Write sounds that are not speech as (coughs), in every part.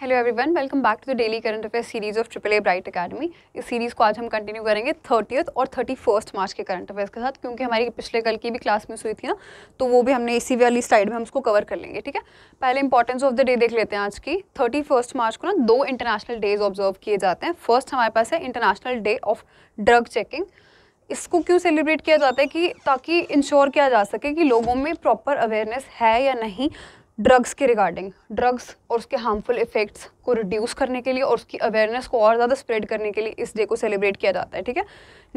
Hello everyone welcome back to the daily current affair series of triple A bright academy इस series को आज हम continue करेंगे thirtieth और थर्टी फर्स्ट मार्च के करंट अफेयर्स के साथ क्योंकि हमारी पिछले कल की भी क्लास मिस हुई थी ना तो वो भी हमने इसी वाली स्लाइड में हम उसको कवर कर लेंगे ठीक है पहले इंपॉर्टेंस ऑफ द डे देख लेते हैं आज की थर्टी फर्स्ट मार्च को ना दो इंटरनेशनल डेज ऑब्जर्व किए जाते हैं फर्स्ट हमारे पास है international day of drug checking इसको क्यों सेलिब्रेट किया जाता है कि ताकि इंश्योर किया जा सके कि लोगों में प्रॉपर अवेयरनेस है या नहीं ड्रग्स के रिगार्डिंग ड्रग्स और उसके हार्मफुल इफ़ेक्ट्स को रिड्यूस करने के लिए और उसकी अवेयरनेस को और ज़्यादा स्प्रेड करने के लिए इस डे को सेलिब्रेट किया जाता है ठीक है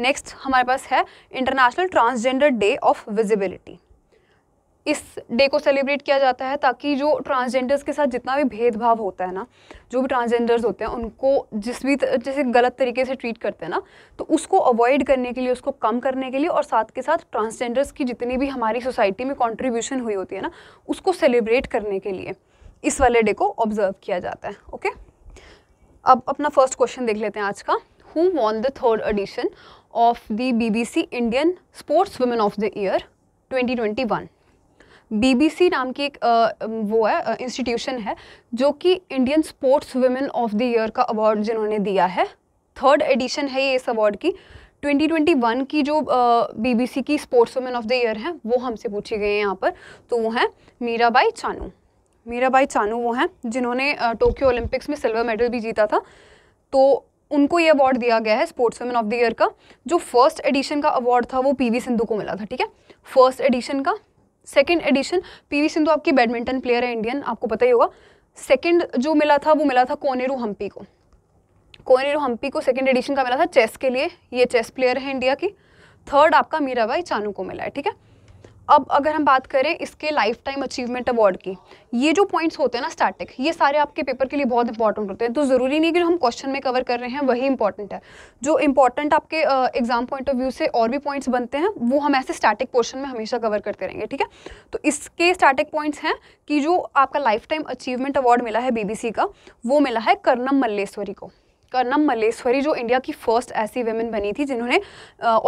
नेक्स्ट हमारे पास है international transgender day of visibility इस डे को सेलिब्रेट किया जाता है ताकि जो ट्रांसजेंडर्स के साथ जितना भी भेदभाव होता है ना जो भी ट्रांसजेंडर्स होते हैं उनको जिस भी जैसे गलत तरीके से ट्रीट करते हैं ना तो उसको अवॉइड करने के लिए उसको कम करने के लिए और साथ के साथ ट्रांसजेंडर्स की जितनी भी हमारी सोसाइटी में कॉन्ट्रीब्यूशन हुई होती है ना उसको सेलिब्रेट करने के लिए इस वाले डे को ऑब्जर्व किया जाता है ओके अब अपना फर्स्ट क्वेश्चन देख लेते हैं आज का who won the third edition of the BBC Indian sports women of the year one BBC नाम की एक आ, वो है इंस्टीट्यूशन है जो कि Indian sports women of the year का अवार्ड जिन्होंने दिया है थर्ड एडिशन है ये इस अवार्ड की 2021 की जो बीबीसी की sports women of the year हैं वो हमसे पूछी गई हैं यहाँ पर तो वो हैं मीराबाई चानू मीराबाई चानू वो हैं जिन्होंने टोक्यो ओलंपिक्स में सिल्वर मेडल भी जीता था तो उनको ये अवार्ड दिया गया है sports women of the year का जो फर्स्ट एडिशन का अवार्ड था वो पी सिंधु को मिला था ठीक है फर्स्ट एडिशन का सेकेंड एडिशन पीवी सिंधु आपकी बैडमिंटन प्लेयर है इंडियन आपको पता ही होगा सेकेंड जो मिला था वो मिला था कोनेरू हम्पी को कोनेरू हम्पी को सेकेंड एडिशन का मिला था चेस के लिए ये चेस प्लेयर है इंडिया की थर्ड आपका मीराबाई चानू को मिला है ठीक है अब अगर हम बात करें इसके लाइफ टाइम अचीवमेंट अवार्ड की ये जो पॉइंट्स होते हैं ना स्टैटिक ये सारे आपके पेपर के लिए बहुत इंपॉर्टेंट होते हैं तो ज़रूरी नहीं कि जो हम क्वेश्चन में कवर कर रहे हैं वही इंपॉर्टेंट है जो इंपॉर्टेंट आपके एग्जाम पॉइंट ऑफ व्यू से और भी पॉइंट्स बनते हैं वो हम ऐसे स्टैटिक पोर्शन में हमेशा कवर करते रहेंगे ठीक है तो इसके स्टैटिक पॉइंट्स हैं कि जो आपका लाइफ टाइम अचीवमेंट अवार्ड मिला है बीबीसी का वो मिला है कर्नम मल्लेश्वरी को कर्णम मलेश्वरी जो इंडिया की फर्स्ट ऐसी वेमेन बनी थी जिन्होंने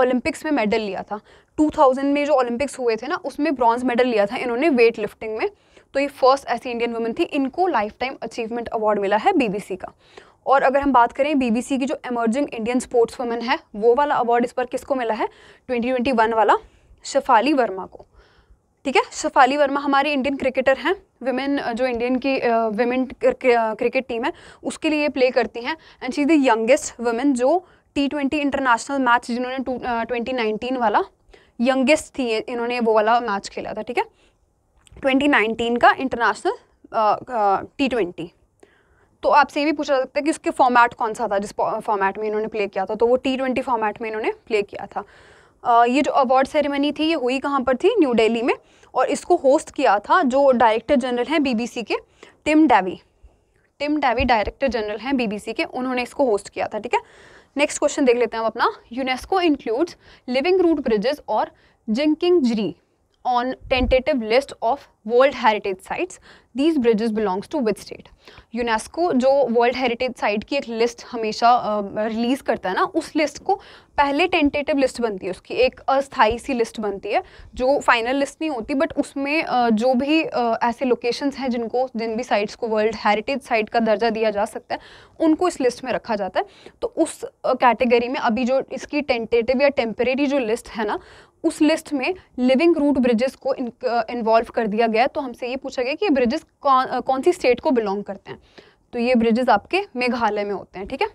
ओलंपिक्स में मेडल लिया था 2000 में जो ओलंपिक्स हुए थे ना उसमें ब्रॉन्ज मेडल लिया था इन्होंने वेट लिफ्टिंग में तो ये फर्स्ट ऐसी इंडियन वुमेन थी इनको लाइफ टाइम अचीवमेंट अवार्ड मिला है बीबीसी का और अगर हम बात करें बीबीसी की जो एमर्जिंग इंडियन स्पोर्ट्स वुमेन है वो वाला अवार्ड इस पर किसको मिला है 2021 वाला शफाली वर्मा को ठीक है शफाली वर्मा हमारे इंडियन क्रिकेटर हैं वेमेन जो इंडियन की वेमेन क्रिकेट टीम है उसके लिए प्ले करती हैं and she is the youngest women जो टी ट्वेंटी इंटरनेशनल मैच जिन्होंने ट्वेंटी नाइनटीन वाला यंगेस्ट थी इन्होंने वो वाला मैच खेला था ठीक है ट्वेंटी नाइनटीन का इंटरनेशनल टी ट्वेंटी तो आपसे ये भी पूछा जा सकता है कि उसके फॉर्मेट कौन सा था जिस फॉर्मेट में इन्होंने प्ले किया था तो वो टी ट्वेंटी फॉर्मेट में इन्होंने प्ले किया था ये जो अवार्ड सेरेमनी थी ये हुई कहाँ पर थी न्यू दिल्ली में और इसको होस्ट किया था जो डायरेक्टर जनरल हैं बीबीसी के Tim Davie Tim Davie director general हैं बीबीसी के उन्होंने इसको होस्ट किया था ठीक है नेक्स्ट क्वेश्चन देख लेते हैं हम अपना UNESCO includes living root bridges और Jingkieng Jri on tentative list of World Heritage Sites. These bridges belongs to which state? UNESCO जो वर्ल्ड हेरिटेज साइट की एक लिस्ट हमेशा रिलीज़ uh, करता है ना उस लिस्ट को पहले टेंटेटिव लिस्ट बनती है उसकी एक अस्थाई सी लिस्ट बनती है जो फाइनल लिस्ट नहीं होती बट उसमें uh, जो भी uh, ऐसे लोकेशंस हैं जिनको जिन भी साइट्स को वर्ल्ड हेरिटेज साइट का दर्जा दिया जा सकता है उनको इस लिस्ट में रखा जाता है तो उस कैटेगरी में अभी जो इसकी टेंटेटिव या टेम्परेरी जो लिस्ट है ना उस लिस्ट में लिविंग रूट ब्रिजेस को इन्वॉल्व कर दिया गया तो हमसे ये पूछा गया कि ये ब्रिजेस कौन कौन सी स्टेट को बिलोंग करते हैं तो ये ब्रिजेस आपके मेघालय में होते हैं ठीक है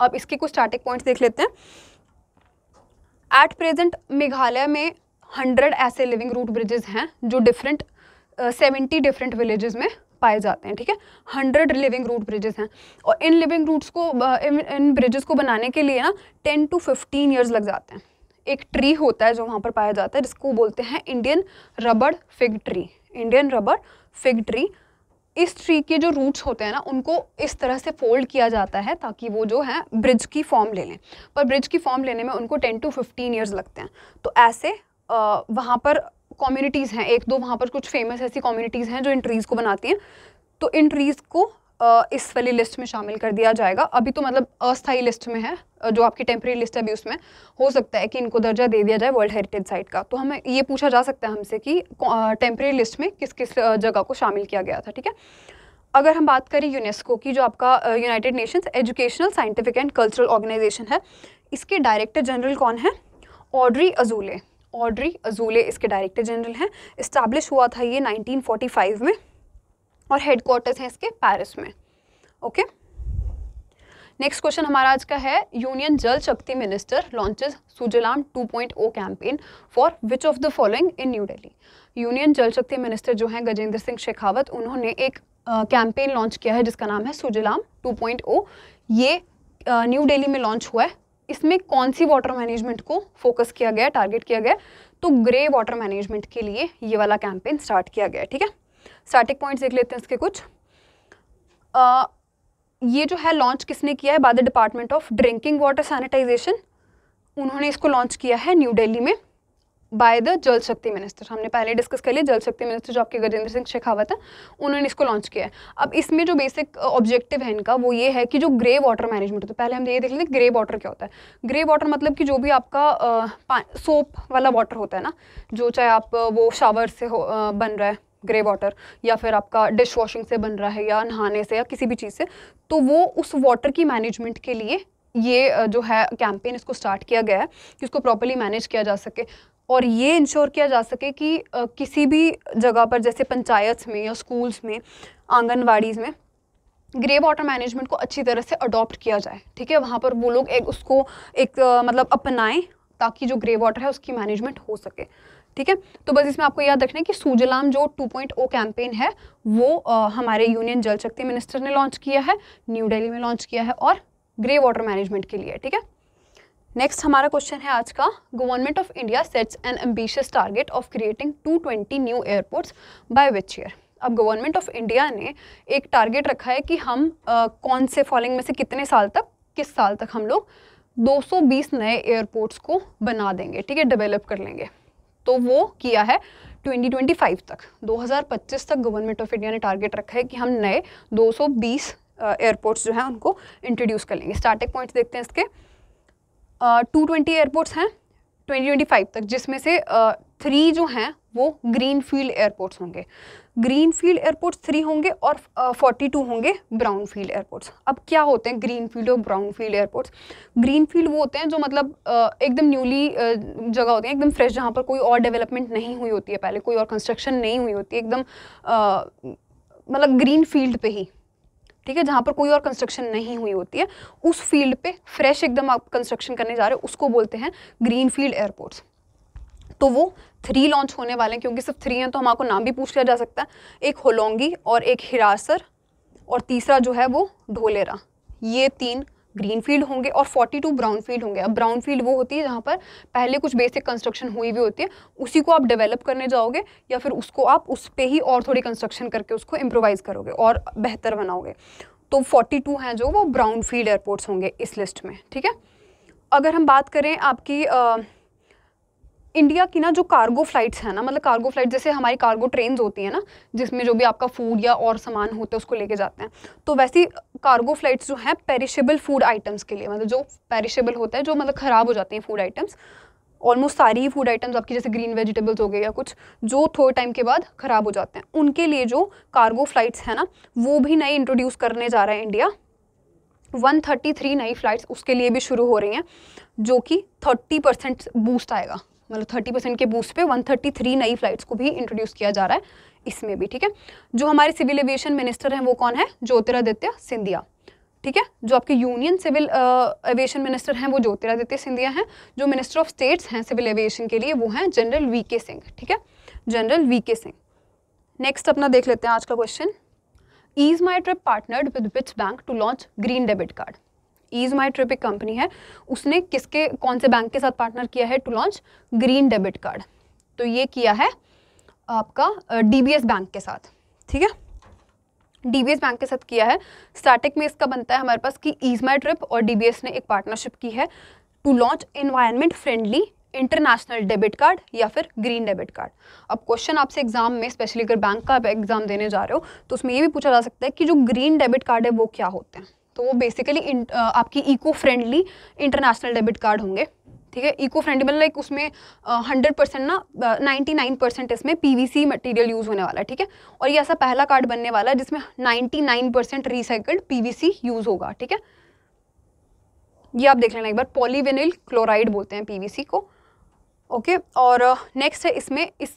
अब इसके कुछ स्टार्टिंग पॉइंट्स देख लेते हैं एट प्रेजेंट मेघालय में हंड्रेड ऐसे लिविंग रूट ब्रिजेस हैं जो डिफरेंट सेवेंटी डिफरेंट विलेजेस में पाए जाते हैं ठीक है हंड्रेड लिविंग रूट ब्रिजेस हैं और इन लिविंग रूट्स को इन ब्रिजेस को बनाने के लिए ना टेन टू फिफ्टीन ईयर्स लग जाते हैं एक ट्री होता है जो वहाँ पर पाया जाता है जिसको बोलते हैं Indian rubber fig tree Indian rubber fig tree इस ट्री के जो रूट्स होते हैं ना उनको इस तरह से फोल्ड किया जाता है ताकि वो जो है ब्रिज की फॉर्म ले लें पर ब्रिज की फॉर्म लेने में उनको टेन टू फिफ्टीन ईयर्स लगते हैं तो ऐसे वहाँ पर कम्युनिटीज़ हैं एक दो वहाँ पर कुछ फेमस ऐसी कम्युनिटीज़ हैं जो इन ट्रीज़ को बनाती हैं तो इन ट्रीज़ को इस वाली लिस्ट में शामिल कर दिया जाएगा अभी तो मतलब अस्थाई लिस्ट में है जो आपकी टेम्प्रेरी लिस्ट है अभी उसमें हो सकता है कि इनको दर्जा दे दिया जाए वर्ल्ड हेरिटेज साइट का तो हमें ये पूछा जा सकता है हमसे कि टेम्प्रेरी लिस्ट में किस किस जगह को शामिल किया गया था ठीक है अगर हम बात करें यूनेस्को की जो आपका United Nations educational scientific and cultural organisation है इसके डायरेक्टर जनरल कौन है ऑड्री अजूले ऑड्री अजूले इसके डायरेक्टर जनरल हैं इस्टेब्लिश हुआ था ये 1945 में और हेडक्वार्टर्स हैं इसके पेरिस में ओके नेक्स्ट क्वेश्चन हमारा आज का है union Jal Shakti minister launches Sujalam 2.0 campaign for which of the following in New Delhi union Jal Shakti minister जो हैं गजेंद्र सिंह शेखावत उन्होंने एक कैंपेन uh, लॉन्च किया है जिसका नाम है सुजलाम 2.0 ये न्यू uh, दिल्ली में लॉन्च हुआ है इसमें कौन सी वाटर मैनेजमेंट को फोकस किया गया टारगेट किया गया तो ग्रे वाटर मैनेजमेंट के लिए ये वाला कैंपेन स्टार्ट किया गया ठीक है स्टार्टिंग पॉइंट्स देख लेते हैं इसके कुछ आ, ये जो है लॉन्च किसने किया है by the department of drinking water sanitisation उन्होंने इसको लॉन्च किया है न्यू दिल्ली में बाय द जल शक्ति मिनिस्टर हमने पहले डिस्कस कर लिया जल शक्ति मिनिस्टर जो आपके गजेंद्र सिंह शेखावत हैं उन्होंने इसको लॉन्च किया है अब इसमें जो बेसिक ऑब्जेक्टिव है इनका वो ये है कि जो ग्रे वाटर मैनेजमेंट होता है पहले हम ये देख लेते हैं ग्रे वाटर क्या होता है ग्रे वाटर मतलब कि जो भी आपका सोप वाला वाटर होता है ना जो चाहे आप वो शावर से हो, आ, बन रहा है ग्रे वाटर या फिर आपका डिश वॉशिंग से बन रहा है या नहाने से या किसी भी चीज़ से तो वो उस वाटर की मैनेजमेंट के लिए ये जो है कैंपेन इसको स्टार्ट किया गया है कि उसको प्रॉपरली मैनेज किया जा सके और ये इंश्योर किया जा सके कि किसी भी जगह पर जैसे पंचायत में या स्कूल्स में आंगनवाड़ीज़ में ग्रे वाटर मैनेजमेंट को अच्छी तरह से अडॉप्ट किया जाए ठीक है वहाँ पर वो लोग एक उसको एक मतलब अपनाएं ताकि जो ग्रे वाटर है उसकी मैनेजमेंट हो सके ठीक है तो बस इसमें आपको याद रखना है कि सूजलाम जो 2.0 कैंपेन है वो आ, हमारे यूनियन जल शक्ति मिनिस्टर ने लॉन्च किया है न्यू डेली में लॉन्च किया है और ग्रे वाटर मैनेजमेंट के लिए ठीक है नेक्स्ट हमारा क्वेश्चन है आज का government of India sets an ambitious target of creating 220 new airports by which year अब गवर्नमेंट ऑफ इंडिया ने एक टारगेट रखा है कि हम आ, कौन से फॉलोइंग में से कितने साल तक किस साल तक हम लोग 220 नए एयरपोर्ट्स को बना देंगे ठीक है डेवलप कर लेंगे तो वो किया है 2025 तक 2025 तक गवर्नमेंट ऑफ इंडिया ने टारगेट रखा है कि हम नए 220 एयरपोर्ट्स जो हैं उनको इंट्रोड्यूस कर लेंगे स्टार्टिंग पॉइंट्स देखते हैं इसके टू ट्वेंटी एयरपोर्ट्स हैं 2025 तक जिसमें से थ्री uh, जो हैं वो ग्रीन फील्ड एयरपोर्ट्स होंगे ग्रीन फील्ड एयरपोर्ट्स थ्री होंगे और फोर्टी टू होंगे ब्राउन फील्ड एयरपोर्ट्स अब क्या होते हैं ग्रीन फील्ड और brown field airports green field वो होते हैं जो मतलब एकदम न्यूली जगह होती है एकदम फ्रेश जहाँ पर कोई और डेवलपमेंट नहीं हुई होती है पहले कोई और कंस्ट्रक्शन नहीं हुई होती एकदम मतलब ग्रीन फील्ड पर ही ठीक है जहाँ पर कोई और कंस्ट्रक्शन नहीं हुई होती है उस फील्ड पर फ्रेश एकदम आप कंस्ट्रक्शन करने जा रहे हो उसको बोलते हैं ग्रीन फील्ड एयरपोर्ट्स तो वो थ्री लॉन्च होने वाले हैं क्योंकि सिर्फ थ्री हैं तो हम आपको नाम भी पूछ लिया जा सकता है एक होलोंगी और एक हिरासर और तीसरा जो है वो ढोलेरा ये तीन ग्रीन फील्ड होंगे और 42 ब्राउन फील्ड होंगे अब ब्राउन फील्ड वो होती है जहाँ पर पहले कुछ बेसिक कंस्ट्रक्शन हुई भी होती है उसी को आप डेवलप करने जाओगे या फिर उसको आप उस पर ही और थोड़ी कंस्ट्रक्शन करके उसको इम्प्रोवाइज़ करोगे और बेहतर बनाओगे तो 42 हैं जो वो ब्राउन फील्ड एयरपोर्ट्स होंगे इस लिस्ट में ठीक है अगर हम बात करें आपकी आ, इंडिया की ना जो कार्गो फ्लाइट्स हैं ना मतलब कार्गो फ्लाइट जैसे हमारी कार्गो ट्रेन होती है ना जिसमें जो भी आपका फूड या और सामान होता है उसको लेके जाते हैं तो वैसी कार्गो फ्लाइट्स जो हैं पेरिशेबल फूड आइटम्स के लिए मतलब जो पेरिशेबल होता है जो मतलब ख़राब हो जाते हैं फूड आइटम्स ऑलमोस्ट सारी ही फूड आइटम्स आपकी जैसे ग्रीन वेजिटेबल्स हो गए या कुछ जो थोड़े टाइम के बाद ख़राब हो जाते हैं उनके लिए जो कार्गो फ्लाइट्स हैं ना वो भी नए इंट्रोड्यूस करने जा रहा है इंडिया 133 नई फ्लाइट्स उसके लिए भी शुरू हो रही हैं जो कि 30 परसेंट बूस्ट आएगा मतलब थर्टी परसेंट के बूस्ट पे 133 नई फ्लाइट्स को भी इंट्रोड्यूस किया जा रहा है इसमें भी ठीक है जो हमारे सिविल एविएशन मिनिस्टर हैं वो कौन है ज्योतिरादित्य सिंधिया ठीक है जो आपके यूनियन सिविल एविएशन मिनिस्टर हैं वो ज्योतिरादित्य सिंधिया हैं जो मिनिस्टर ऑफ स्टेट्स हैं सिविल एविएशन के लिए वो हैं जनरल वी के सिंह ठीक है जनरल वी के सिंह नेक्स्ट अपना देख लेते हैं आज का question is my trip partnered with which bank to launch green debit card is my trip एक कंपनी है उसने किसके कौन से बैंक के साथ पार्टनर किया है to launch green debit card तो ये किया है आपका एस बैंक के साथ ठीक है एस बैंक के साथ किया है स्टार्टिंग में इसका बनता है हमारे पास कि ईज माई ट्रिप और डीबीएस ने एक पार्टनरशिप की है to launch environment friendly international debit card या फिर ग्रीन डेबिट कार्ड अब क्वेश्चन आपसे एग्जाम में स्पेशली अगर बैंक का आप एग्जाम देने जा रहे हो तो उसमें ये भी पूछा जा सकता है कि जो ग्रीन डेबिट कार्ड है वो क्या होते हैं तो वो बेसिकली आपकी eco friendly international debit card होंगे ठीक है इको फ्रेंडली मतलब लाइक उसमें हंड्रेड परसेंट ना नाइन्टी नाइन परसेंट इसमें पीवीसी मटेरियल यूज़ होने वाला है ठीक है और ये ऐसा पहला कार्ड बनने वाला है जिसमें ninety nine percent recycled PVC use होगा ठीक है ये आप देख लेना एक बार पॉलीविनिल क्लोराइड बोलते हैं सी को ओके और नेक्स्ट है इसमें इस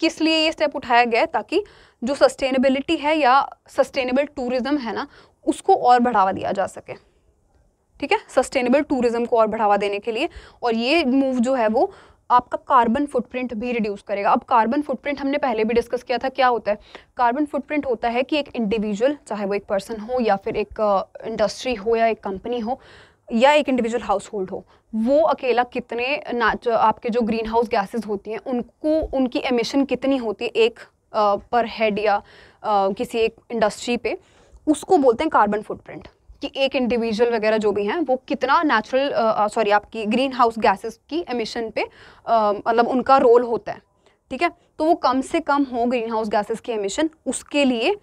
किस लिए ये स्टेप उठाया गया है ताकि जो सस्टेनेबिलिटी है या सस्टेनेबल टूरिज्म है ना उसको और बढ़ावा दिया जा सके ठीक है सस्टेनेबल टूरिज्म को और बढ़ावा देने के लिए और ये मूव जो है वो आपका कार्बन फुटप्रिंट भी रिड्यूस करेगा अब कार्बन फुटप्रिंट हमने पहले भी डिस्कस किया था क्या होता है कार्बन फुटप्रिंट होता है कि एक इंडिविजुअल चाहे वो एक पर्सन हो या फिर एक इंडस्ट्री uh, हो या एक कंपनी हो या एक इंडिविजुअल हाउस होल्ड हो वो अकेला कितने आपके जो ग्रीन हाउस गैसेज होती हैं उनको उनकी एमिशन कितनी होती है एक पर uh, हेड या uh, किसी एक इंडस्ट्री पे उसको बोलते हैं कार्बन फुटप्रिंट कि एक इंडिविजुअल वगैरह जो भी हैं वो कितना नेचुरल सॉरी आपकी ग्रीन हाउस गैसेस की एमिशन पे मतलब उनका रोल होता है ठीक है तो वो कम से कम हो ग्रीन हाउस गैसेस की एमिशन उसके लिए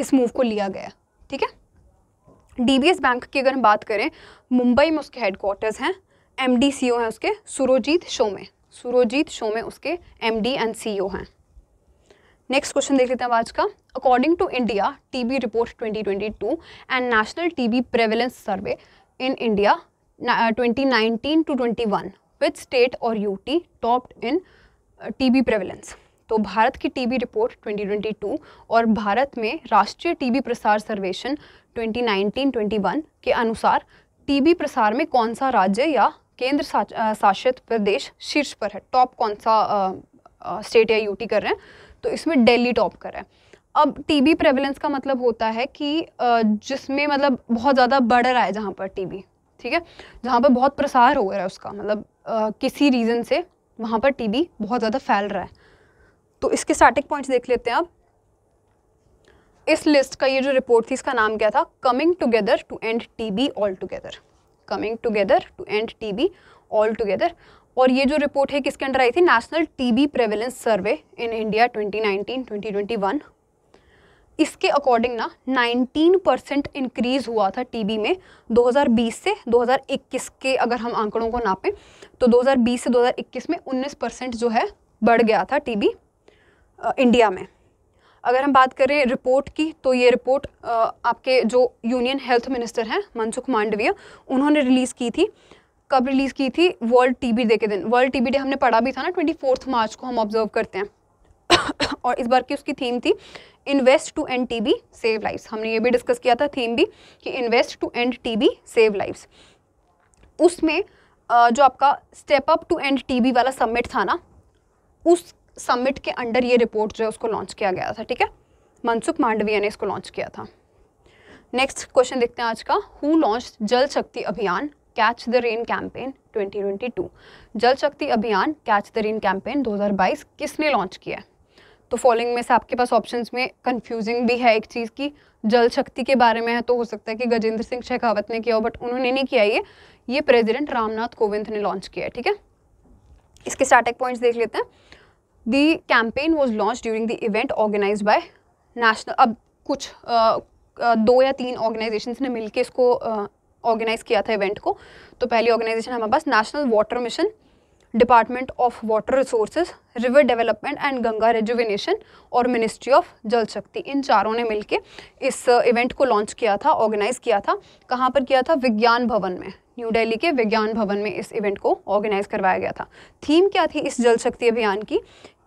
इस मूव को लिया गया ठीक है डीबीएस बैंक की अगर हम बात करें मुंबई में उसके हेडक्वार्टर्स हैं एम डी हैं उसके सुरोजीत शो में सुरोजीत शो में उसके एम डी एंड सी हैं नेक्स्ट क्वेश्चन देख लेते हैं आज का according to India TB report 2022 and national TB prevalence survey in India 2019 to 21 which state और UT topped in TB prevalence तो भारत की टीबी रिपोर्ट 2022 और भारत में राष्ट्रीय टीबी प्रसार सर्वेक्षण 2019-21 के अनुसार टीबी प्रसार में कौन सा राज्य या केंद्र शासित प्रदेश शीर्ष पर है टॉप कौन सा स्टेट या यूटी कर रहे हैं तो इसमें डेली टॉप कर है अब टीबी प्रेवलेंस का मतलब होता है कि जिसमें मतलब बहुत ज़्यादा बढ़ रहा है जहाँ पर टीबी ठीक है जहाँ पर बहुत प्रसार हो रहा है उसका मतलब किसी रीज़न से वहाँ पर टीबी बहुत ज़्यादा फैल रहा है तो इसके स्टार्टिंग पॉइंट्स देख लेते हैं आप इस लिस्ट का ये जो रिपोर्ट थी इसका नाम क्या था coming together to end TB all together coming together to end TB all together और ये जो रिपोर्ट है किसके अंडर आई थी national TB prevalence survey in India 2019 2021 इसके अकॉर्डिंग ना 19 परसेंट इंक्रीज हुआ था टीबी में 2020 से 2021 के अगर हम आंकड़ों को नापें तो 2020 से 2021 में 19 परसेंट जो है बढ़ गया था टीबी इंडिया में अगर हम बात करें रिपोर्ट की तो ये रिपोर्ट आपके जो यूनियन हेल्थ मिनिस्टर हैं मनसुख मांडविया उन्होंने रिलीज़ की थी कब रिलीज़ की थी वर्ल्ड टीबी डे के दिन वर्ल्ड टीबी डे हमने पढ़ा भी था ना ट्वेंटी फोर्थ मार्च को हम ऑब्जर्व करते हैं (coughs) और इस बार की उसकी थीम थी invest to end TB save lives हमने ये भी डिस्कस किया था थीम भी कि invest to end TB save lives उसमें जो आपका step up to end TB वाला सबमिट था ना उस सबमिट के अंडर ये रिपोर्ट जो है उसको लॉन्च किया गया था ठीक है मनसुख मांडविया ने इसको लॉन्च किया था नेक्स्ट क्वेश्चन देखते हैं आज का हु लॉन्च जल शक्ति अभियान कैच द रेन कैंपेन 2022 जल शक्ति अभियान कैच द रेन कैंपेन 2022 किसने लॉन्च किया है तो फॉलोइंग में से आपके पास ऑप्शंस में कंफ्यूजिंग भी है एक चीज़ की जल शक्ति के बारे में है तो हो सकता है कि गजेंद्र सिंह शेखावत ने किया हो बट उन्होंने नहीं किया ये ये प्रेजिडेंट रामनाथ कोविंद ने लॉन्च किया है ठीक है इसके स्टार्टिंग पॉइंट्स देख लेते हैं the campaign was launch during the event organise by national अब कुछ आ, दो या तीन ऑर्गेनाइजेशन ने मिलकर इसको ऑर्गेनाइज़ किया था इवेंट को तो पहली ऑर्गेनाइजेशन हमारे पास national water mission department of water resources river development and Ganga rejuvenation और मिनिस्ट्री ऑफ जल शक्ति इन चारों ने मिलकर इस uh, इवेंट को लॉन्च किया था ऑर्गेनाइज किया था कहाँ पर किया था विज्ञान भवन में न्यू दिल्ली के विज्ञान भवन में इस इवेंट को ऑर्गेनाइज करवाया गया था थीम क्या थी इस जल शक्ति अभियान की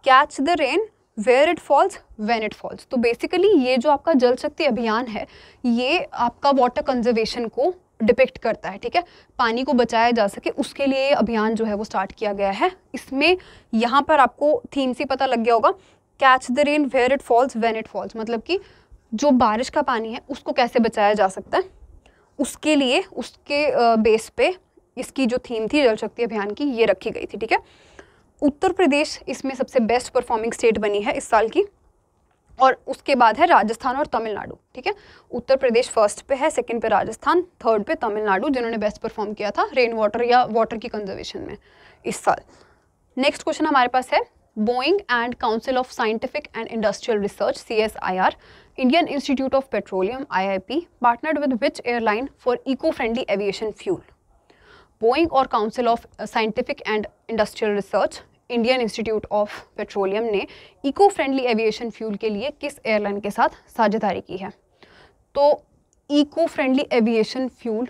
catch the rain where it falls when it falls तो बेसिकली ये जो आपका जल शक्ति अभियान है ये आपका वाटर कंजर्वेशन को डिपिक्ट करता है ठीक है पानी को बचाया जा सके उसके लिए अभियान जो है वो स्टार्ट किया गया है इसमें यहाँ पर आपको थीम से पता लग गया होगा catch the rain where it falls when it falls मतलब कि जो बारिश का पानी है उसको कैसे बचाया जा सकता है उसके लिए उसके बेस पे इसकी जो थीम थी जल शक्ति अभियान की ये रखी गई थी ठीक है उत्तर प्रदेश इसमें सबसे बेस्ट परफॉर्मिंग स्टेट बनी है इस साल की और उसके बाद है राजस्थान और तमिलनाडु ठीक है उत्तर प्रदेश फर्स्ट पे है सेकंड पे राजस्थान थर्ड पे तमिलनाडु जिन्होंने बेस्ट परफॉर्म किया था रेन वाटर या वाटर की कंजर्वेशन में इस साल नेक्स्ट क्वेश्चन हमारे पास है Boeing and council of scientific and industrial research C S I R Indian institute of petroleum I I P partnered with which airline for eco friendly aviation fuel Boeing और council of scientific and industrial research Indian institute of petroleum ने eco friendly aviation fuel के लिए किस airline के साथ साझेदारी की है तो इको फ्रेंडली एविएशन फ्यूल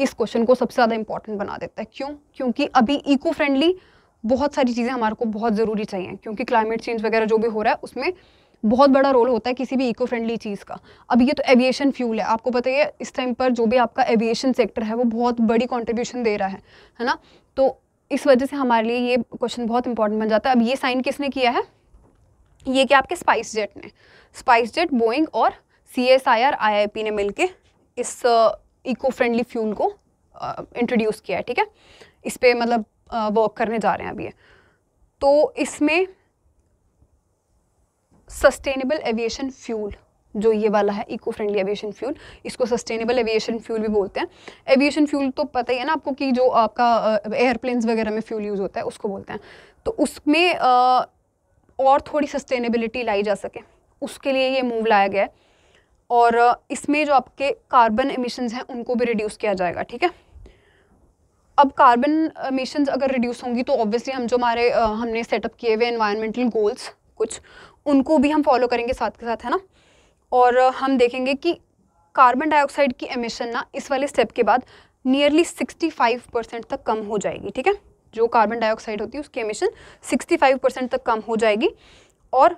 इस क्वेश्चन को सबसे ज़्यादा इंपॉर्टेंट बना देता है क्यों क्योंकि अभी इको फ्रेंडली बहुत सारी चीज़ें हमारे को बहुत ज़रूरी चाहिए क्योंकि क्लाइमेट चेंज वगैरह जो भी हो रहा है उसमें बहुत बड़ा रोल होता है किसी भी इको फ्रेंडली चीज़ का अब ये तो एविएशन फ्यूल है आपको पता है इस टाइम पर जो भी आपका एविएशन सेक्टर है वो बहुत बड़ी कॉन्ट्रीब्यूशन दे रहा है है ना तो इस वजह से हमारे लिए ये क्वेश्चन बहुत इंपॉर्टेंट बन जाता है अब ये साइन किसने किया है ये क्या आपके स्पाइस जेट ने स्पाइस जेट बोइंग और C S I R I I P ने मिलके इस इको फ्रेंडली फ्यूल को इंट्रोड्यूस uh, किया है ठीक है इस पर मतलब वर्क uh, करने जा रहे हैं अभी ये तो इसमें सस्टेनेबल एविएशन फ्यूल जो ये वाला है इको फ्रेंडली एविएशन फ्यूल इसको सस्टेनेबल एविएशन फ्यूल भी बोलते हैं एविएशन फ्यूल तो पता ही है ना आपको कि जो आपका एयरप्लेन्स वगैरह में फ्यूल यूज़ होता है उसको बोलते हैं तो उसमें और थोड़ी सस्टेनेबिलिटी लाई जा सके उसके लिए ये मूव लाया गया है और इसमें जो आपके कार्बन एमिशंस हैं उनको भी रिड्यूस किया जाएगा ठीक है अब कार्बन एमिशंस अगर रिड्यूस होंगी तो ऑब्वियसली हम जो हमारे हमने सेटअप किए हुए इन्वायरमेंटल गोल्स कुछ उनको भी हम फॉलो करेंगे साथ के साथ है ना और हम देखेंगे कि कार्बन डाइऑक्साइड की एमिशन ना इस वाले स्टेप के बाद नियरली 65 परसेंट तक कम हो जाएगी ठीक है जो कार्बन डाइऑक्साइड होती है उसकी एमिशन 65 परसेंट तक कम हो जाएगी और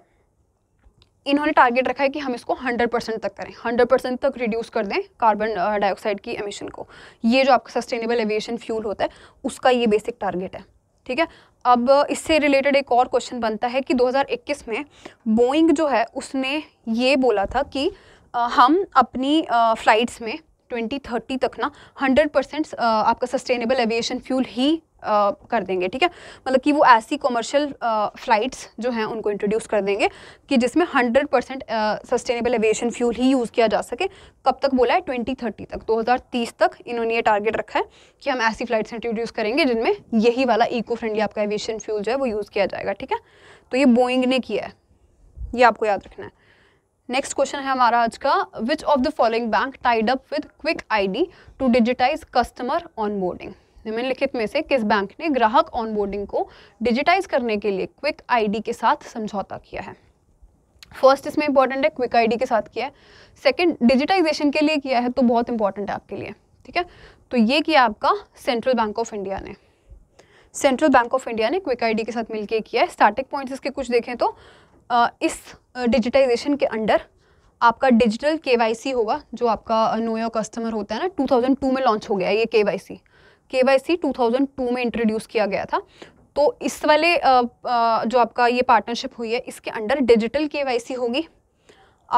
इन्होंने टारगेट रखा है कि हम इसको 100 परसेंट तक करें 100 परसेंट तक रिड्यूस कर दें कार्बन डाइऑक्साइड की एमिशन को ये जो आपका सस्टेनेबल एविएशन फ्यूल होता है उसका ये बेसिक टारगेट है ठीक है अब इससे रिलेटेड एक और क्वेश्चन बनता है कि 2021 में बोइंग जो है उसने ये बोला था कि हम अपनी फ़्लाइट्स में 2030 तक ना 100 परसेंट आपका सस्टेनेबल एविएशन फ्यूल ही आ, कर देंगे ठीक है मतलब कि वो ऐसी कमर्शियल फ़्लाइट्स जो हैं उनको इंट्रोड्यूस कर देंगे कि जिसमें 100 परसेंट सस्टेनेबल एविएशन फ्यूल ही यूज़ किया जा सके कब तक बोला है 2030 तक 2030 तक इन्होंने ये टारगेट रखा है कि हम ऐसी फ़्लाइट्स इंट्रोड्यूस करेंगे जिनमें यही वाला इको फ्रेंडली आपका एविएशन फ्यूल जो है वो यूज़ किया जाएगा ठीक है तो ये बोइंग ने किया है ये आपको याद रखना है नेक्स्ट क्वेश्चन है हमारा आज का which of the following bank tied up with Quick ID to digitise customer onboarding निम्नलिखित में से किस बैंक ने ग्राहक ऑनबोर्डिंग को डिजिटाइज करने के लिए क्विक आईडी के साथ समझौता किया है फर्स्ट इसमें इंपॉर्टेंट है क्विक आईडी के साथ किया है सेकंड डिजिटाइजेशन के लिए किया है तो बहुत इंपॉर्टेंट है आपके लिए ठीक है तो ये किया आपका सेंट्रल बैंक ऑफ इंडिया ने सेंट्रल बैंक ऑफ इंडिया ने क्विक आईडी के साथ मिलकर किया है स्टार्टिंग पॉइंट्स इसके कुछ देखें तो इस डिजिटाइजेशन के अंडर आपका डिजिटल के होगा जो आपका नो योर कस्टमर होता है ना 2002 में लॉन्च हो गया ये के Y C K Y C two में इंट्रोड्यूस किया गया था तो इस वाले जो आपका ये पार्टनरशिप हुई है इसके under digital K Y C होगी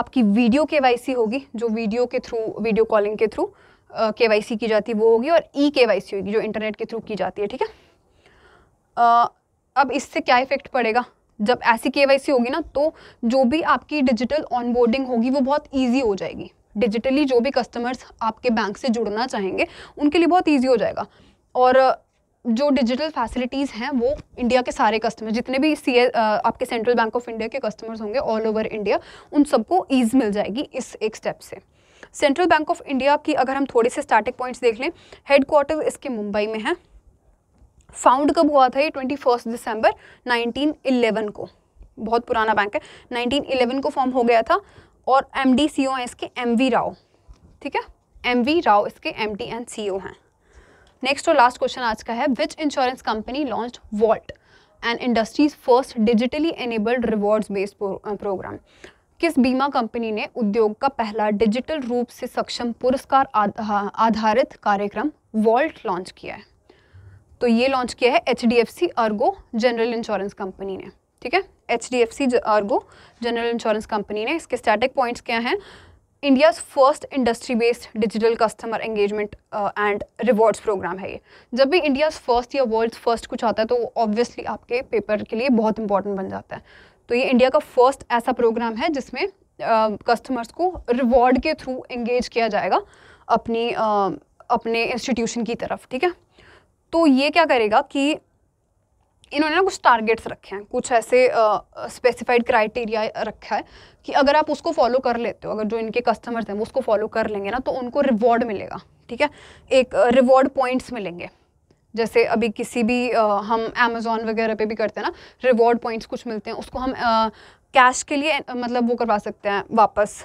आपकी वीडियो के वाई सी होगी जो वीडियो के थ्रू वीडियो कॉलिंग के थ्रू के वाई सी की जाती है वो होगी और ई के वाई सी होगी जो इंटरनेट के थ्रू की जाती है ठीक है अब इससे क्या इफेक्ट पड़ेगा जब ऐसी के होगी ना तो जो भी आपकी डिजिटल ऑनबोर्डिंग होगी वो बहुत ईजी हो जाएगी डिजिटली जो भी कस्टमर्स आपके बैंक से जुड़ना चाहेंगे उनके लिए बहुत ईजी हो जाएगा और जो डिजिटल फैसिलिटीज़ हैं वो इंडिया के सारे कस्टमर जितने भी सी आपके सेंट्रल बैंक ऑफ इंडिया के कस्टमर्स होंगे ऑल ओवर इंडिया उन सबको ईज मिल जाएगी इस एक स्टेप से सेंट्रल बैंक ऑफ इंडिया की अगर हम थोड़े से स्टार्टिंग पॉइंट्स देख लें हेड क्वार्टर इसके मुंबई में है फाउंड कब हुआ था ये ट्वेंटी फर्स्ट दिसंबर इलेवन को बहुत पुराना बैंक है 1911 को फॉर्म हो गया था और एम डी सी ओ हैं इसके एम वी राव ठीक है एम वी राव इसके M D and C O हैं नेक्स्ट और लास्ट क्वेश्चन आज का है which insurance company launch vault and industries first digitally enabled rewards based programme किस बीमा कंपनी ने उद्योग का पहला डिजिटल रूप से सक्षम पुरस्कार आधारित कार्यक्रम वॉल्ट लॉन्च किया है तो ये लॉन्च किया है H D F C Ergo general insurance company ने ठीक है H D F C Ergo general insurance company ने इसके स्टैटिक पॉइंट्स क्या हैं India's first industry based digital customer engagement and rewards programme है ये जब भी इंडिया फर्स्ट या वर्ल्ड फर्स्ट कुछ आता है तो ऑब्वियसली आपके पेपर के लिए बहुत इंपॉर्टेंट बन जाता है तो ये इंडिया का फर्स्ट ऐसा प्रोग्राम है जिसमें कस्टमर्स uh, को रिवॉर्ड के थ्रू एंगेज किया जाएगा अपनी uh, अपने इंस्टीट्यूशन की तरफ ठीक है तो ये क्या करेगा कि इन्होंने ना कुछ टारगेट्स रखे हैं कुछ ऐसे स्पेसिफाइड uh, क्राइटेरिया रखा है कि अगर आप उसको फॉलो कर लेते हो अगर जो इनके कस्टमर्स हैं वो उसको फॉलो कर लेंगे ना तो उनको रिवॉर्ड मिलेगा ठीक है एक रिवॉर्ड uh, पॉइंट्स मिलेंगे जैसे अभी किसी भी uh, हम अमेज़ोन वगैरह पे भी करते हैं ना रिवॉर्ड पॉइंट्स कुछ मिलते हैं उसको हम कैश के लिए मतलब वो करवा सकते हैं वापस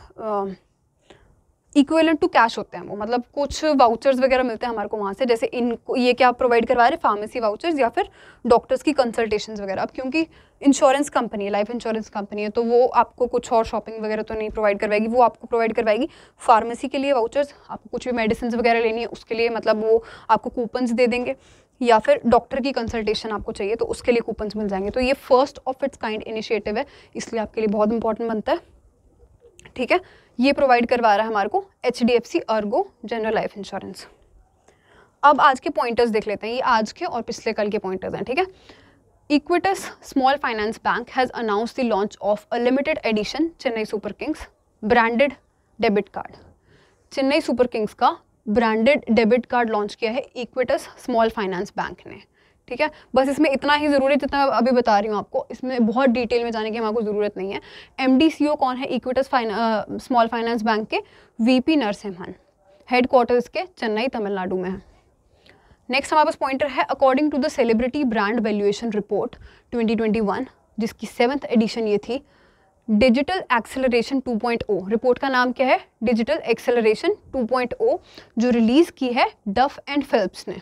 इक्वेलेंट टू कैश होते हैं वो मतलब कुछ वाउचर्स वगैरह मिलते हैं हमारे को वहाँ से जैसे इनको ये क्या प्रोवाइड करवा रहे हैं फार्मेसी वाउचर्स या फिर डॉक्टर्स की कंसल्टेशन वगैरह अब क्योंकि इंश्योरेंस कंपनी है लाइफ इंश्योरेंस कंपनी है तो वो आपको कुछ और शॉपिंग वगैरह तो नहीं प्रोवाइड करवाएगी वो आपको प्रोवाइड करवाएगी फार्मेसी के लिए वाउचर्स आपको कुछ भी मेडिसिन वगैरह लेनी है उसके लिए मतलब वो आपको कूपन्स दे देंगे या फिर डॉक्टर की कंसल्टेशन आपको चाहिए तो उसके लिए कूपन्स मिल जाएंगे तो ये first of its kind initiative है इसलिए आपके लिए बहुत इंपॉर्टेंट बनता है ठीक है ये प्रोवाइड करवा रहा है हमारे को H D F C Ergo general life insurance अब आज के पॉइंटर्स देख लेते हैं ये आज के और पिछले कल के पॉइंटर्स हैं ठीक है Equitas Small Finance Bank has announce the launch of a limited edition Chennai Super Kings branded debit card Chennai Super Kings का ब्रांडेड डेबिट कार्ड लॉन्च किया है इक्विटस स्मॉल फाइनेंस बैंक ने ठीक है बस इसमें इतना ही ज़रूरी है जितना अभी बता रही हूँ आपको इसमें बहुत डिटेल में जाने की हमारे को ज़रूरत नहीं है एम कौन है इक्विटस स्मॉल फाइनेंस बैंक के V P Narasimhan head quarters के चेन्नई तमिलनाडु में है नेक्स्ट हमारे पास पॉइंटर है according to the celebrity brand valuation report 2021 जिसकी सेवन्थ एडिशन ये थी डिजिटल एक्सेलरेशन 2.0 रिपोर्ट का नाम क्या है डिजिटल एक्सेलरेशन 2.0 जो रिलीज़ की है डफ एंड फिल्प्स ने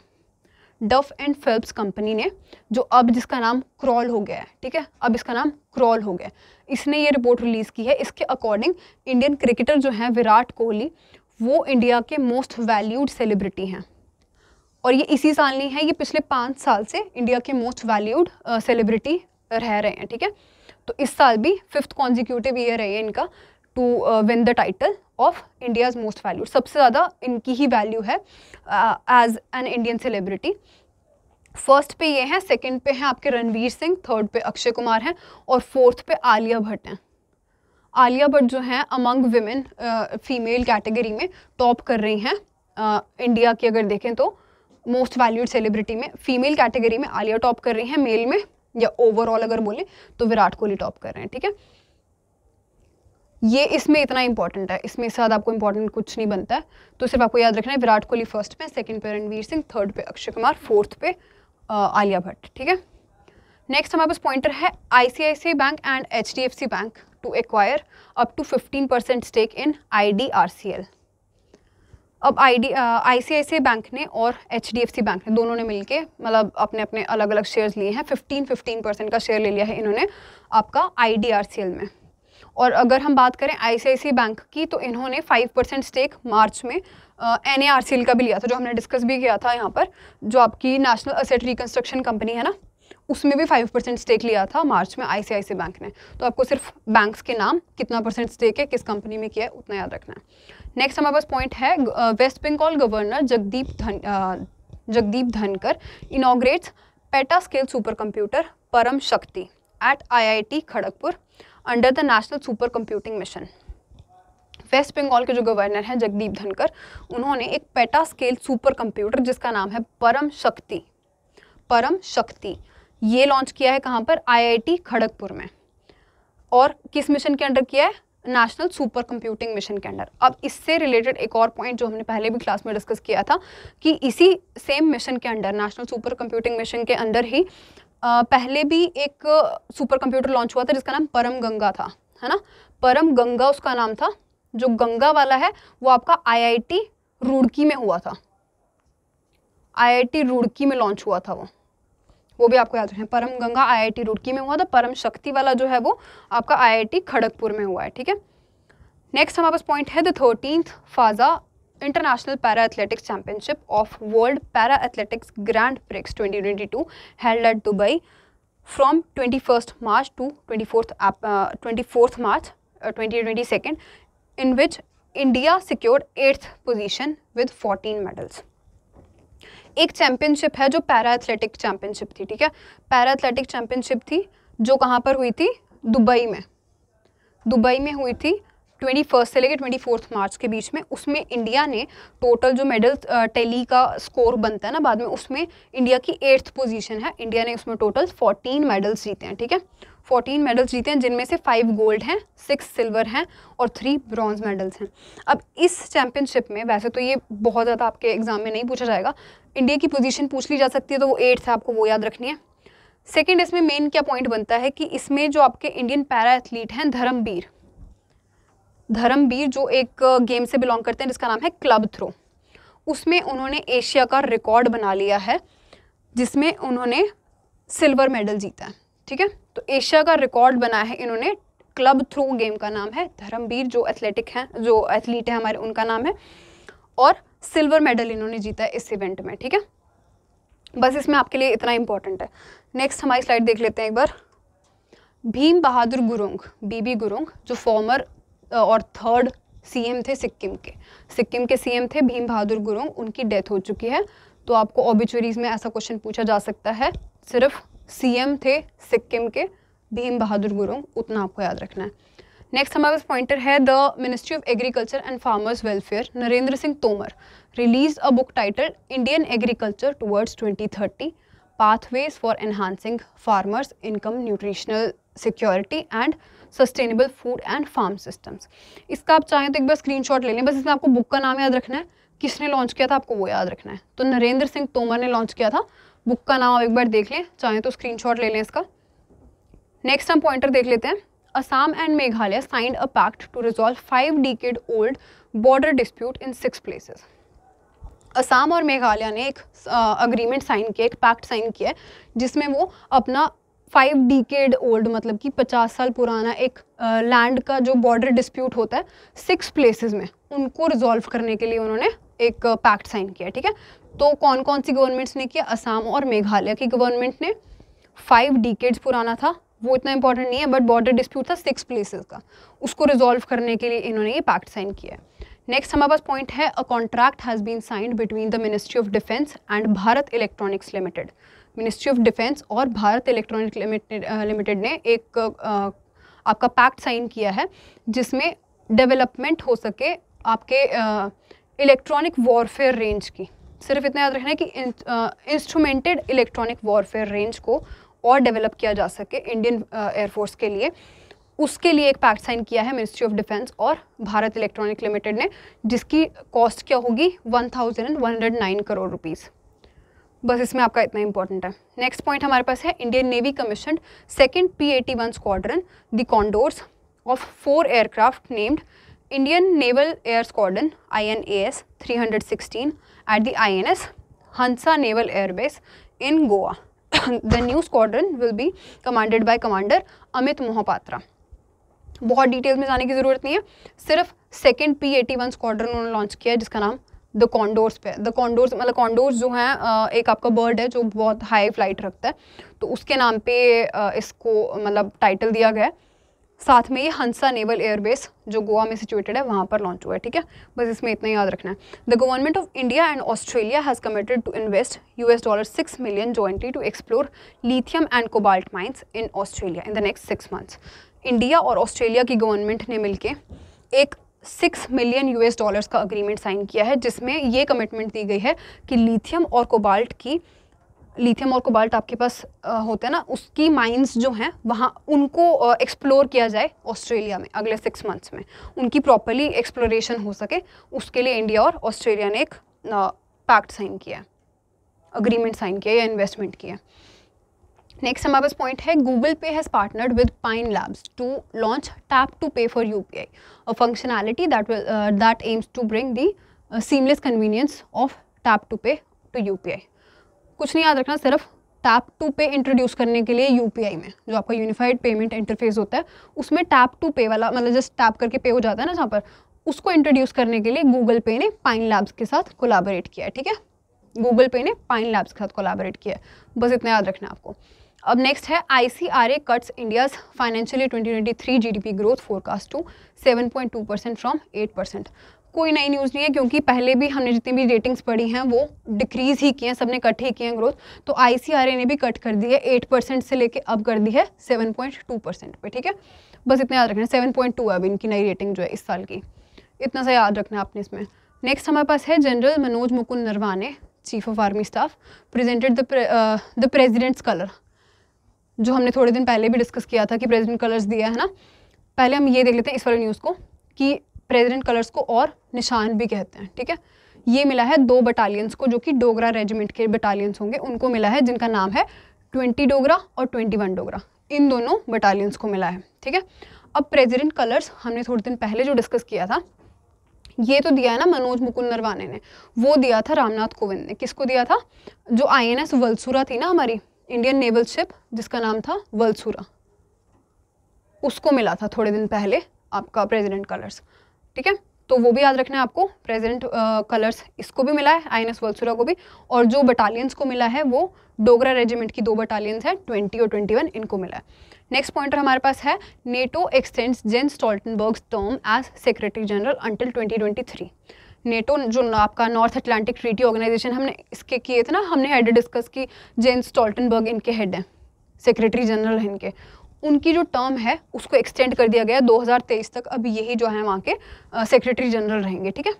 डफ एंड फिल्प्स कंपनी ने जो अब जिसका नाम क्रॉल हो गया है ठीक है अब इसका नाम क्रॉल हो गया इसने ये रिपोर्ट रिलीज़ की है इसके अकॉर्डिंग इंडियन क्रिकेटर जो हैं विराट कोहली वो इंडिया के मोस्ट वैल्यूड सेलिब्रिटी हैं और ये इसी साल नहीं है ये पिछले पाँच साल से इंडिया के मोस्ट वैल्यूड सेलिब्रिटी रह रहे हैं ठीक है तो इस साल भी फिफ्थ कॉन्जिक्यूटिव ईयर है इनका to win the title of India's most valued सबसे ज़्यादा इनकी ही वैल्यू है as an Indian celebrity first पे ये हैं सेकंड पे हैं आपके रणवीर सिंह थर्ड पे अक्षय कुमार हैं और फोर्थ पे आलिया भट्ट हैं आलिया भट्ट जो हैं अमंग विमेन फीमेल कैटेगरी में टॉप कर रही हैं इंडिया की अगर देखें तो मोस्ट वैल्यूड सेलिब्रिटी में फीमेल कैटेगरी में आलिया टॉप कर रही हैं मेल में या ओवरऑल अगर बोलें तो विराट कोहली टॉप कर रहे हैं ठीक है ये इसमें इतना इंपॉर्टेंट है इसमें इससे आपको इंपॉर्टेंट कुछ नहीं बनता है तो सिर्फ आपको याद रखना है विराट कोहली फर्स्ट पे सेकंड पे रणवीर सिंह थर्ड पे अक्षय कुमार फोर्थ पे आलिया भट्ट ठीक है नेक्स्ट हमारे पास पॉइंटर है I bank and H bank to acquire up to fifteen percent stake in I अब आई डी आई बैंक ने और एच बैंक ने दोनों ने के मतलब अपने अपने अलग अलग शेयर्स लिए हैं फिफ्टीन फिफ्टीन परसेंट का शेयर ले लिया है इन्होंने आपका आई में और अगर हम बात करें आई बैंक की तो इन्होंने फाइव परसेंट स्टेक मार्च में एन uh, का भी लिया था जो हमने डिस्कस भी किया था यहाँ पर जो आपकी नेशनल असेट रिकन्स्ट्रक्शन कंपनी है ना उसमें भी फाइव परसेंट स्टेक लिया था मार्च में आई बैंक ने तो आपको सिर्फ बैंक्स के नाम कितना परसेंट स्टेक है किस कंपनी में किया है उतना याद रखना है नेक्स्ट हमारे पास पॉइंट है West Bengal governor Jagdeep Dhan Jagdeep Dhankhar inaugurates petascale supercomputer Param Shakti at IIT Kharagpur under the national supercomputing mission West Bengal के जो गवर्नर हैं जगदीप धनकर उन्होंने एक पेटा स्केल सुपर कंप्यूटर जिसका नाम है परम शक्ति परम शक्ति ये लॉन्च किया है कहाँ पर आईआईटी खड़गपुर में और किस मिशन के अंडर किया है नेशनल सुपर कंप्यूटिंग मिशन के अंडर अब इससे रिलेटेड एक और पॉइंट जो हमने पहले भी क्लास में डिस्कस किया था कि इसी सेम मिशन के under national supercomputing mission के अंडर ही पहले भी एक सुपर कंप्यूटर लॉन्च हुआ था जिसका नाम परम गंगा था है ना परम गंगा उसका नाम था जो गंगा वाला है वो आपका आईआईटी रुड़की में हुआ था आईआईटी रुड़की में लॉन्च हुआ था वो वो भी आपको याद रखें परम गंगा आईआईटी रुड़की में हुआ था परम शक्ति वाला जो है वो आपका आईआईटी खड़गपुर में हुआ है ठीक है नेक्स्ट हमारे पास पॉइंट है the thirteenth Fazza International Para Athletics Championship of World Para Athletics Grand Prix 2022 held at Dubai from 21st March to 24th, uh, 24th March uh, 2022 in which India secured 8th position with 14 medals. एक championship है जो para athletic championship थी ठीक है para athletic championship थी जो कहाँ पर हुई थी दुबई में दुबई में हुई थी ट्वेंटी फर्स्ट से लेकर ट्वेंटी फोर्थ मार्च के बीच में उसमें इंडिया ने टोटल जो मेडल टेली का स्कोर बनता है ना बाद में उसमें इंडिया की एट्थ पोजीशन है इंडिया ने उसमें टोटल फोर्टीन मेडल्स जीते हैं ठीक है फोर्टीन मेडल्स जीते हैं जिनमें से फाइव गोल्ड हैं सिक्स सिल्वर हैं और थ्री ब्रॉन्ज मेडल्स हैं अब इस चैम्पियनशिप में वैसे तो ये बहुत ज़्यादा आपके एग्जाम में नहीं पूछा जाएगा इंडिया की पोजीशन पूछ ली जा सकती है तो वो एट्थ है आपको वो याद रखनी है सेकेंड इसमें मेन क्या पॉइंट बनता है कि इसमें जो आपके इंडियन पैरा एथलीट हैं धर्मवीर धर्मवीर जो एक गेम से बिलोंग करते हैं जिसका नाम है क्लब थ्रो उसमें उन्होंने एशिया का रिकॉर्ड बना लिया है जिसमें उन्होंने सिल्वर मेडल जीता है ठीक है तो एशिया का रिकॉर्ड बना है इन्होंने क्लब थ्रो गेम का नाम है धर्मवीर जो एथलेटिक हैं जो एथलीट हैं हमारे उनका नाम है और सिल्वर मेडल इन्होंने जीता है इस इवेंट में ठीक है बस इसमें आपके लिए इतना इंपॉर्टेंट है नेक्स्ट हमारी स्लाइड देख लेते हैं एक बार भीम बहादुर गुरुंग बीबी गुरुंग जो फॉर्मर और थर्ड सीएम थे सिक्किम के सिक्किम के सीएम थे भीम बहादुर गुरुंग उनकी डेथ हो चुकी है तो आपको ऑबिचुरीज में ऐसा क्वेश्चन पूछा जा सकता है सिर्फ सीएम थे सिक्किम के भीम बहादुर गुरुंग उतना आपको याद रखना है नेक्स्ट हमारे पास पॉइंटर है the ministry of agriculture and farmers welfare Narendra Singh Tomar release a book title Indian agriculture twenty thirty pathways for enhancing farmers income nutritional security and sustainable food and farm systems इसका आप चाहें तो एक बार स्क्रीनशॉट ले लें बस इसमें आपको बुक का नाम याद रखना है किसने लॉन्च किया था आपको वो याद रखना है तो नरेंद्र सिंह तोमर ने लॉन्च किया था बुक का नाम आप एक बार देख लें चाहें तो स्क्रीनशॉट ले लें इसका नेक्स्ट हम पॉइंटर देख लेते हैं Assam and Meghalaya signed a pact to resolve five decade old border dispute in six places. Assam और मेघालय ने एक अग्रीमेंट साइन किया एक पैक्ट साइन किया है जिसमें वो अपना फाइव डीकेड ओल्ड मतलब कि पचास साल पुराना एक लैंड का जो बॉर्डर डिस्प्यूट होता है सिक्स प्लेसेस में उनको रिजॉल्व करने के लिए उन्होंने एक पैक्ट साइन किया ठीक है तो कौन कौन सी गवर्नमेंट्स ने किया असम और मेघालय की गवर्नमेंट ने फाइव डिकेड्स पुराना था वो इतना इंपॉर्टेंट नहीं है बट बॉर्डर डिस्प्यूट था सिक्स प्लेसेस का उसको रिजॉल्व करने के लिए इन्होंने ये पैक्ट साइन किया है नेक्स्ट हमारे पास पॉइंट है a contract has been signed between the ministry of defence and Bharat Electronics Limited ministry of defence और भारत इलेक्ट्रॉनिक लिमिटेड ने एक आपका पैक्ट साइन किया है जिसमें डेवलपमेंट हो सके आपके इलेक्ट्रॉनिक वॉरफेयर रेंज की सिर्फ इतना याद रखना है कि इंस्ट्रूमेंटेड इलेक्ट्रॉनिक वॉरफेयर रेंज को और डेवलप किया जा सके इंडियन एयरफोर्स के लिए उसके लिए एक पैक्ट साइन किया है मिनिस्ट्री ऑफ डिफेंस और भारत इलेक्ट्रॉनिक लिमिटेड ने जिसकी कॉस्ट क्या होगी one thousand and one hundred nine crore rupees बस इसमें आपका इतना इंपॉर्टेंट है नेक्स्ट पॉइंट हमारे पास है Indian navy commission second P eighty one squadron the condors of four aircraft named Indian naval air squadron I N A S three hundred sixteen at the I N S Hansa naval airbase in Goa the new squadron will be commanded by commander Amit Mohapatra बहुत detail में जाने की ज़रूरत नहीं है सिर्फ second P eighty one squadron उन्होंने launch किया है जिसका नाम द कॉन्डोर्स पे द कॉन्डोर्स मतलब कॉन्डोर्स जो हैं एक आपका बर्ड है जो बहुत हाई फ्लाइट रखता है तो उसके नाम पे इसको मतलब टाइटल दिया गया है साथ में ये हंसा नेवल एयरबेस जो गोवा में सिचुएटेड है वहाँ पर लॉन्च हुआ है ठीक है बस इसमें इतना याद रखना है the government of India and Australia has committed to invest U S dollar six million jointly to explore lithium and cobalt mines in Australia in the next six months India और ऑस्ट्रेलिया की government ने मिलकर एक six million US dollars का agreement sign किया है जिसमें ये कमिटमेंट दी गई है कि लिथियम और कोबाल्ट की लिथियम और कोबाल्ट आपके पास होते हैं ना उसकी माइंस जो हैं वहाँ उनको एक्सप्लोर किया जाए ऑस्ट्रेलिया में अगले सिक्स मंथ्स में उनकी प्रॉपरली एक्सप्लोरेशन हो सके उसके लिए इंडिया और ऑस्ट्रेलिया ने एक पैक्ट साइन किया है अग्रीमेंट साइन किया या इन्वेस्टमेंट किया है नेक्स्ट हमारे पास पॉइंट है Google Pay has partnered with Pine Labs to launch tap to pay for U P I functionality that that aims to bring the seamless convenience of tap to pay to U P I कुछ नहीं याद रखना सिर्फ tap to पे introduce करने के लिए you में जो आपका यूनिफाइड पेमेंट इंटरफेस होता है उसमें टैप टू पे वाला मतलब जस्ट टैप करके पे हो जाता है ना जहाँ पर उसको इंट्रोड्यूस करने के लिए गूगल पे ने पाइन लैब्स के साथ कोलाबोरेट किया है ठीक है गूगल पे ने पाइन लैब्स के साथ कोलाबोरेट किया है बस इतना याद रखना आपको अब नेक्स्ट है ICRA cuts India's financially 2023 GDP growth forecast to 7.2 percent from 8 percent कोई नई न्यूज़ नहीं है क्योंकि पहले भी हमने जितनी भी रेटिंग्स पढ़ी हैं वो डिक्रीज ही किए हैं सबने कट ही किए हैं ग्रोथ तो आईसीआरए ने भी कट कर दी है एट परसेंट से लेके अब कर दी है सेवन पॉइंट टू परसेंट पर ठीक है बस इतना याद रखना सेवन पॉइंट टू है इनकी नई रेटिंग जो है इस साल की इतना सा याद रखना आपने इसमें नेक्स्ट हमारे पास है general Manoj Mukund Naravane chief of army staff presented the president's colour जो हमने थोड़े दिन पहले भी डिस्कस किया था कि प्रेजिडेंट कलर्स दिया है ना पहले हम ये देख लेते हैं इस वाले न्यूज़ को कि प्रेजिडेंट कलर्स को और निशान भी कहते हैं ठीक है ये मिला है दो बटालियंस को जो कि डोगरा रेजिमेंट के बटालियंस होंगे उनको मिला है जिनका नाम है ट्वेंटी डोगरा और ट्वेंटी वन डोगरा इन दोनों बटालियंस को मिला है ठीक है अब प्रेजिडेंट कलर्स हमने थोड़े दिन पहले जो डिस्कस किया था ये तो दिया है ना मनोज मुकुंद नरवाने ने वो दिया था रामनाथ कोविंद ने किसको दिया था जो आई एन एस वलसुरा थी ना हमारी इंडियन नेवल शिप जिसका नाम था वलसूरा उसको मिला था थोड़े दिन पहले आपका प्रेसिडेंट कलर्स ठीक है तो वो भी याद रखना है आपको प्रेसिडेंट कलर्स इसको भी मिला है आई एन वलसूरा को भी और जो बटालियंस को मिला है वो डोगरा रेजिमेंट की दो बटालियंस हैं ट्वेंटी और ट्वेंटी वन इनको मिला है नेक्स्ट पॉइंटर हमारे पास है NATO extends Jens Stoltenberg term as secretary general until twenty twenty three NATO जो आपका नॉर्थ अटलांटिक ट्रीटी ऑर्गेनाइजेशन हमने इसके किए थे ना हमने हेड डिस्कस की जेन स्टॉल्टनबर्ग इनके हेड हैं सेक्रेटरी जनरल हैं इनके उनकी जो टर्म है उसको एक्सटेंड कर दिया गया 2023 तक अब यही जो है वहाँ के सेक्रेटरी जनरल रहेंगे ठीक है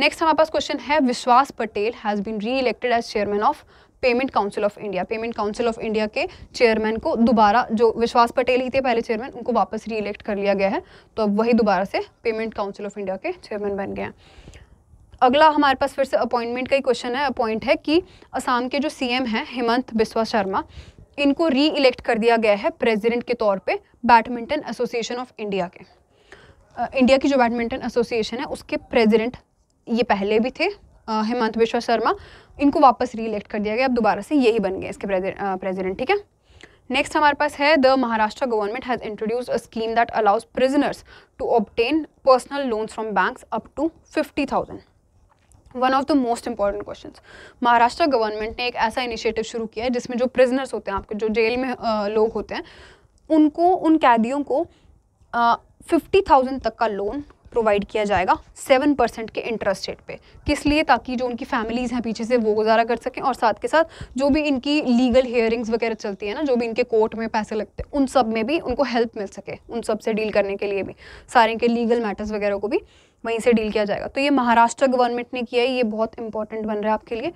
नेक्स्ट हमारे पास क्वेश्चन है Vishwas Patel has been re elected as chairman of payment council of India payment council of India के चेयरमैन को दोबारा जो विश्वास पटेल ही थे पहले चेयरमैन उनको वापस रीइलेक्ट कर लिया गया है तो अब वही दोबारा से पेमेंट काउंसिल ऑफ इंडिया के चेयरमैन बन गए हैं अगला हमारे पास फिर से अपॉइंटमेंट का ही क्वेश्चन है अपॉइंट है कि असम के जो एम हैं हेमंत बिस्वा शर्मा इनको री इलेक्ट कर दिया गया है प्रेजिडेंट के तौर पर बैडमिंटन एसोसिएशन ऑफ इंडिया के इंडिया की जो बैडमिंटन एसोसिएशन है उसके प्रेजिडेंट ये पहले भी थे हेमंत विश्व शर्मा इनको वापस रीइलेक्ट कर दिया गया अब दोबारा से यही बन गए इसके प्रेजिडेंट ठीक है नेक्स्ट हमारे पास है the Maharashtra government has introduce a scheme that allows prisoners to obtain personal loans from banks up to fifty thousand one of the most important question Maharashtra government ने एक ऐसा इनिशिएटिव शुरू किया है जिसमें जो प्रिजनर्स होते हैं आपके जो जेल में आ, लोग होते हैं उनको उन कैदियों को फिफ्टी थाउजेंड तक का लोन प्रोवाइड किया जाएगा सेवन परसेंट के इंटरेस्ट रेट पे किस लिए ताकि जो उनकी फैमिलीज़ हैं पीछे से वो गुजारा कर सकें और साथ के साथ जो भी इनकी लीगल हेयरिंग्स वगैरह चलती है ना जो भी इनके कोर्ट में पैसे लगते हैं उन सब में भी उनको हेल्प मिल सके उन सब से डील करने के लिए भी सारे के लीगल मैटर्स वगैरह को भी वहीं से डील किया जाएगा तो ये महाराष्ट्र गवर्नमेंट ने किया है ये बहुत इंपॉर्टेंट बन रहा है आपके लिए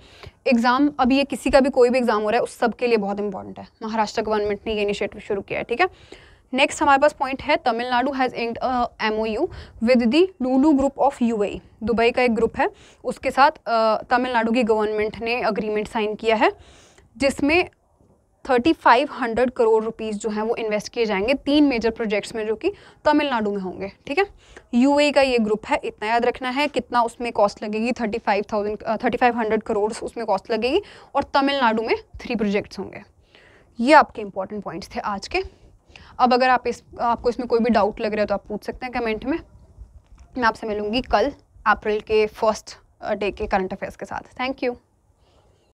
एग्ज़ाम अभी ये किसी का भी कोई भी एग्ज़ाम हो रहा है उस सब के लिए बहुत इंपॉर्टेंट है महाराष्ट्र गवर्नमेंट ने ये इनिशिएटिव शुरू किया है ठीक है नेक्स्ट हमारे पास पॉइंट है Tamil Nadu has inked M O you with the Lulu group of you Dubai का एक ग्रुप है उसके साथ तमिलनाडु की गवर्नमेंट ने अग्रीमेंट साइन किया है जिसमें 3500 करोड़ रुपीस जो है वो इन्वेस्ट किए जाएंगे तीन मेजर प्रोजेक्ट्स में जो कि तमिलनाडु में होंगे ठीक है यूएई e का ये ग्रुप है इतना याद रखना है कितना उसमें कॉस्ट लगेगी 35,000 3500 करोड़ उसमें कॉस्ट लगेगी और तमिलनाडु में थ्री प्रोजेक्ट्स होंगे ये आपके इंपॉर्टेंट पॉइंट्स थे आज के अब अगर आप इस आपको इसमें कोई भी डाउट लग रहा है तो आप पूछ सकते हैं कमेंट में मैं आपसे मिलूंगी कल अप्रैल के फर्स्ट डे के करंट अफेयर्स के साथ थैंक यू